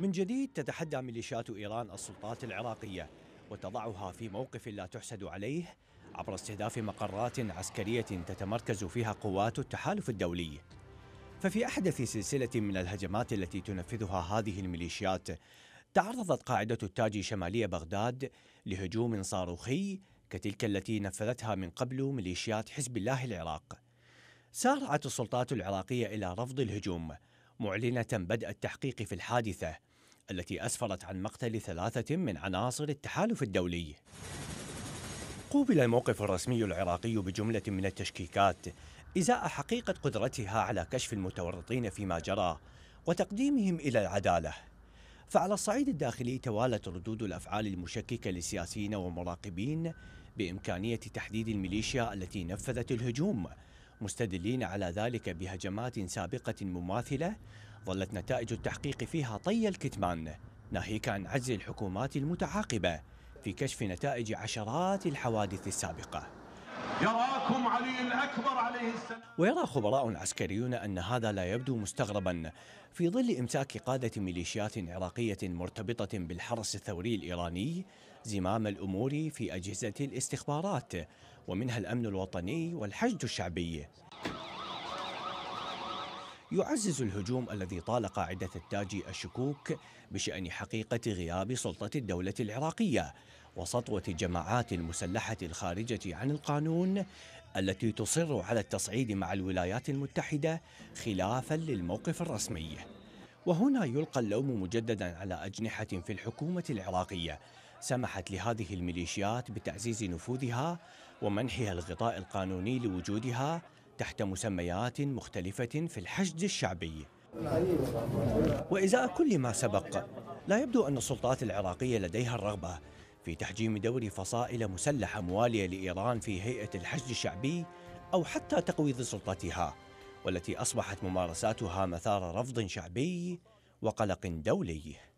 من جديد تتحدى ميليشيات إيران السلطات العراقية وتضعها في موقف لا تحسد عليه عبر استهداف مقرات عسكرية تتمركز فيها قوات التحالف الدولي ففي أحدث سلسلة من الهجمات التي تنفذها هذه الميليشيات تعرضت قاعدة التاج شمالية بغداد لهجوم صاروخي كتلك التي نفذتها من قبل ميليشيات حزب الله العراق سارعت السلطات العراقية إلى رفض الهجوم معلنة بدء التحقيق في الحادثة التي أسفرت عن مقتل ثلاثة من عناصر التحالف الدولي قوبل الموقف الرسمي العراقي بجملة من التشكيكات إزاء حقيقة قدرتها على كشف المتورطين فيما جرى وتقديمهم إلى العدالة فعلى الصعيد الداخلي توالت ردود الأفعال المشككة لسياسيين ومراقبين بإمكانية تحديد الميليشيا التي نفذت الهجوم مستدلين على ذلك بهجمات سابقة مماثلة ظلت نتائج التحقيق فيها طي الكتمان ناهيك عن عجز الحكومات المتعاقبة في كشف نتائج عشرات الحوادث السابقة يرى أراكم علي الأكبر عليه السلام ويرى خبراء عسكريون أن هذا لا يبدو مستغربا في ظل إمساك قادة ميليشيات عراقية مرتبطة بالحرس الثوري الإيراني زمام الأمور في أجهزة الاستخبارات ومنها الأمن الوطني والحشد الشعبي يعزز الهجوم الذي طال قاعدة التاجي الشكوك بشأن حقيقة غياب سلطة الدولة العراقية وسطوة الجماعات المسلحة الخارجة عن القانون التي تصر على التصعيد مع الولايات المتحدة خلافا للموقف الرسمي وهنا يلقى اللوم مجددا على أجنحة في الحكومة العراقية سمحت لهذه الميليشيات بتعزيز نفوذها ومنحها الغطاء القانوني لوجودها تحت مسميات مختلفة في الحشد الشعبي وإزاء كل ما سبق لا يبدو أن السلطات العراقية لديها الرغبة في تحجيم دور فصائل مسلحة موالية لإيران في هيئة الحشد الشعبي أو حتى تقويض سلطتها والتي أصبحت ممارساتها مثار رفض شعبي وقلق دولي